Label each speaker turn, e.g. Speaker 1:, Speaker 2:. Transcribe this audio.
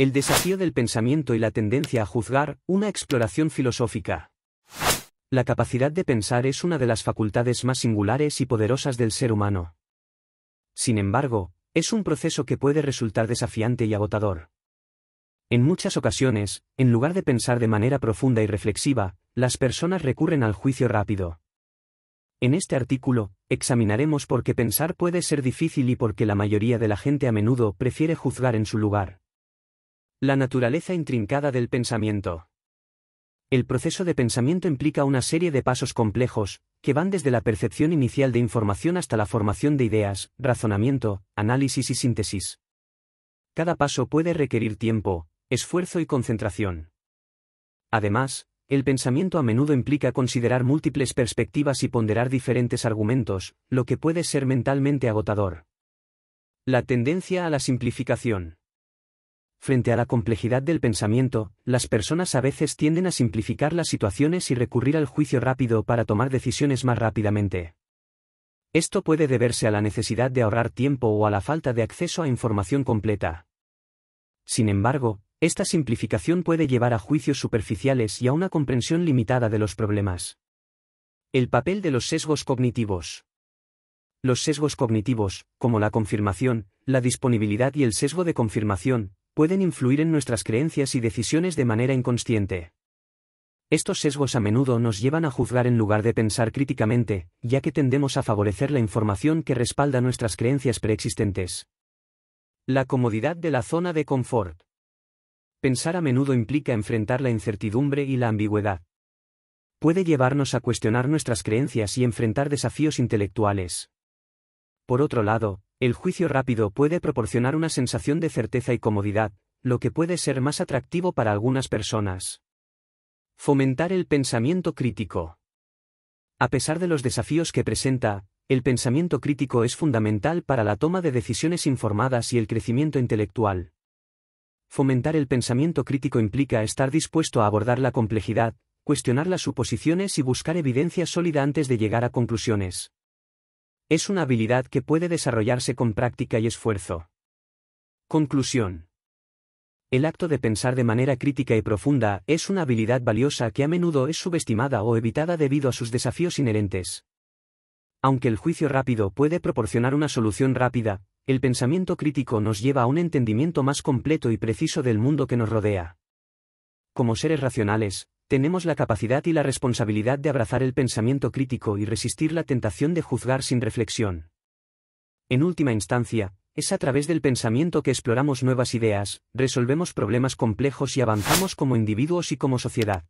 Speaker 1: El desafío del pensamiento y la tendencia a juzgar, una exploración filosófica. La capacidad de pensar es una de las facultades más singulares y poderosas del ser humano. Sin embargo, es un proceso que puede resultar desafiante y agotador. En muchas ocasiones, en lugar de pensar de manera profunda y reflexiva, las personas recurren al juicio rápido. En este artículo, examinaremos por qué pensar puede ser difícil y por qué la mayoría de la gente a menudo prefiere juzgar en su lugar. La naturaleza intrincada del pensamiento. El proceso de pensamiento implica una serie de pasos complejos, que van desde la percepción inicial de información hasta la formación de ideas, razonamiento, análisis y síntesis. Cada paso puede requerir tiempo, esfuerzo y concentración. Además, el pensamiento a menudo implica considerar múltiples perspectivas y ponderar diferentes argumentos, lo que puede ser mentalmente agotador. La tendencia a la simplificación. Frente a la complejidad del pensamiento, las personas a veces tienden a simplificar las situaciones y recurrir al juicio rápido para tomar decisiones más rápidamente. Esto puede deberse a la necesidad de ahorrar tiempo o a la falta de acceso a información completa. Sin embargo, esta simplificación puede llevar a juicios superficiales y a una comprensión limitada de los problemas. El papel de los sesgos cognitivos. Los sesgos cognitivos, como la confirmación, la disponibilidad y el sesgo de confirmación, pueden influir en nuestras creencias y decisiones de manera inconsciente. Estos sesgos a menudo nos llevan a juzgar en lugar de pensar críticamente, ya que tendemos a favorecer la información que respalda nuestras creencias preexistentes. La comodidad de la zona de confort. Pensar a menudo implica enfrentar la incertidumbre y la ambigüedad. Puede llevarnos a cuestionar nuestras creencias y enfrentar desafíos intelectuales. Por otro lado, el juicio rápido puede proporcionar una sensación de certeza y comodidad, lo que puede ser más atractivo para algunas personas. Fomentar el pensamiento crítico. A pesar de los desafíos que presenta, el pensamiento crítico es fundamental para la toma de decisiones informadas y el crecimiento intelectual. Fomentar el pensamiento crítico implica estar dispuesto a abordar la complejidad, cuestionar las suposiciones y buscar evidencia sólida antes de llegar a conclusiones. Es una habilidad que puede desarrollarse con práctica y esfuerzo. Conclusión. El acto de pensar de manera crítica y profunda es una habilidad valiosa que a menudo es subestimada o evitada debido a sus desafíos inherentes. Aunque el juicio rápido puede proporcionar una solución rápida, el pensamiento crítico nos lleva a un entendimiento más completo y preciso del mundo que nos rodea. Como seres racionales, tenemos la capacidad y la responsabilidad de abrazar el pensamiento crítico y resistir la tentación de juzgar sin reflexión. En última instancia, es a través del pensamiento que exploramos nuevas ideas, resolvemos problemas complejos y avanzamos como individuos y como sociedad.